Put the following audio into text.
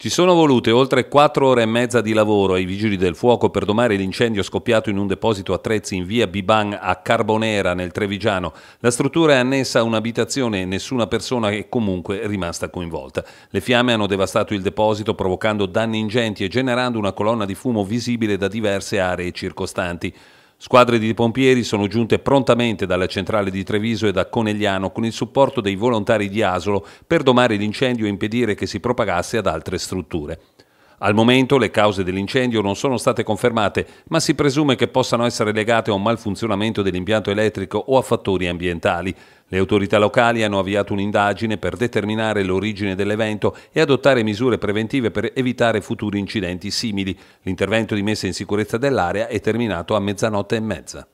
Ci sono volute oltre 4 ore e mezza di lavoro ai vigili del fuoco per domare l'incendio scoppiato in un deposito attrezzi in via Biban a Carbonera nel Trevigiano. La struttura è annessa a un'abitazione e nessuna persona è comunque rimasta coinvolta. Le fiamme hanno devastato il deposito provocando danni ingenti e generando una colonna di fumo visibile da diverse aree circostanti. Squadre di pompieri sono giunte prontamente dalla centrale di Treviso e da Conegliano con il supporto dei volontari di Asolo per domare l'incendio e impedire che si propagasse ad altre strutture. Al momento le cause dell'incendio non sono state confermate, ma si presume che possano essere legate a un malfunzionamento dell'impianto elettrico o a fattori ambientali. Le autorità locali hanno avviato un'indagine per determinare l'origine dell'evento e adottare misure preventive per evitare futuri incidenti simili. L'intervento di messa in sicurezza dell'area è terminato a mezzanotte e mezza.